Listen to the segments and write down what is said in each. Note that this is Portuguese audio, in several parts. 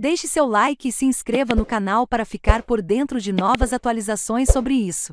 Deixe seu like e se inscreva no canal para ficar por dentro de novas atualizações sobre isso.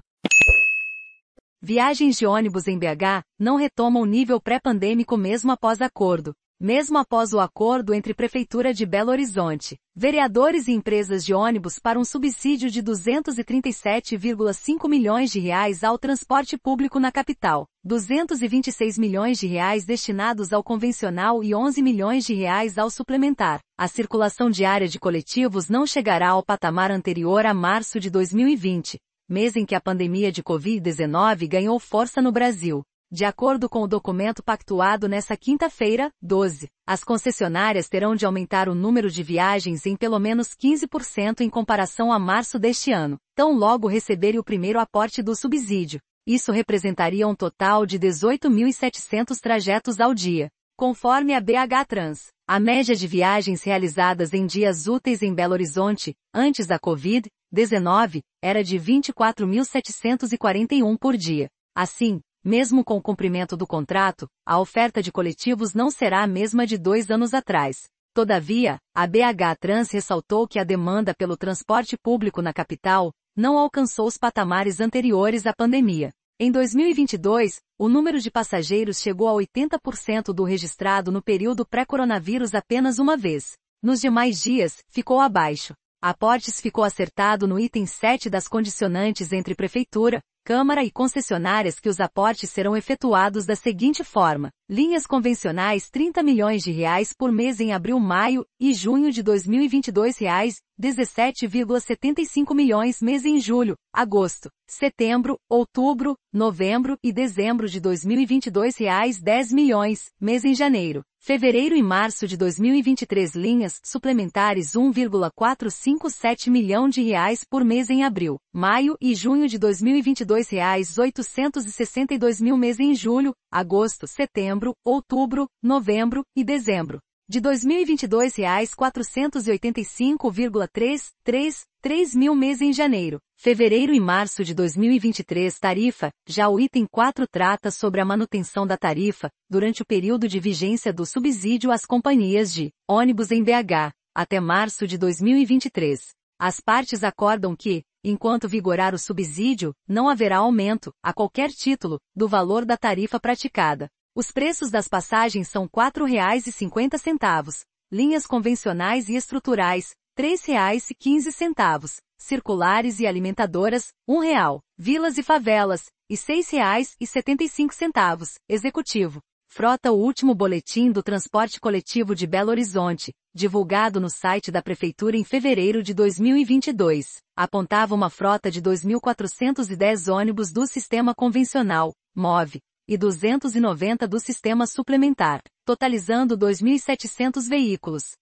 Viagens de ônibus em BH não retomam o nível pré-pandêmico mesmo após acordo. Mesmo após o acordo entre Prefeitura de Belo Horizonte, vereadores e empresas de ônibus para um subsídio de 237,5 milhões de reais ao transporte público na capital, 226 milhões de reais destinados ao convencional e 11 milhões de reais ao suplementar. A circulação diária de coletivos não chegará ao patamar anterior a março de 2020, mês em que a pandemia de Covid-19 ganhou força no Brasil, de acordo com o documento pactuado nesta quinta-feira, 12, as concessionárias terão de aumentar o número de viagens em pelo menos 15% em comparação a março deste ano, tão logo receberem o primeiro aporte do subsídio. Isso representaria um total de 18.700 trajetos ao dia. Conforme a BH Trans, a média de viagens realizadas em dias úteis em Belo Horizonte, antes da Covid-19, era de 24.741 por dia. Assim, mesmo com o cumprimento do contrato, a oferta de coletivos não será a mesma de dois anos atrás. Todavia, a BH Trans ressaltou que a demanda pelo transporte público na capital não alcançou os patamares anteriores à pandemia. Em 2022, o número de passageiros chegou a 80% do registrado no período pré-coronavírus apenas uma vez. Nos demais dias, ficou abaixo. Aportes ficou acertado no item 7 das condicionantes entre prefeitura, Câmara e concessionárias que os aportes serão efetuados da seguinte forma: linhas convencionais 30 milhões de reais por mês em abril, maio e junho de 2022 reais 17,75 milhões mês em julho, agosto, setembro, outubro, novembro e dezembro de 2022 reais 10 milhões, mês em janeiro, fevereiro e março de 2023 linhas suplementares 1,457 milhão de reais por mês em abril, maio e junho de 2022 reais 862 mil mês em julho, agosto, setembro, outubro, novembro e dezembro, de R$ 2022,485,33 mil mês em janeiro, fevereiro e março de 2023 tarifa, já o item 4 trata sobre a manutenção da tarifa, durante o período de vigência do subsídio às companhias de ônibus em BH, até março de 2023. As partes acordam que, enquanto vigorar o subsídio, não haverá aumento, a qualquer título, do valor da tarifa praticada, os preços das passagens são R$ 4,50, linhas convencionais e estruturais, R$ 3,15, circulares e alimentadoras, R$ 1,00, vilas e favelas, e R$ 6,75, executivo. Frota o último boletim do transporte coletivo de Belo Horizonte, divulgado no site da Prefeitura em fevereiro de 2022, apontava uma frota de 2.410 ônibus do sistema convencional, MOVE, e 290 do sistema suplementar, totalizando 2.700 veículos,